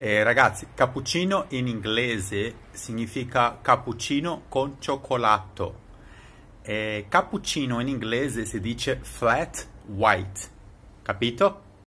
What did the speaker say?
Eh, ragazzi, cappuccino in inglese significa cappuccino con cioccolato. Eh, cappuccino in inglese si dice flat white, capito?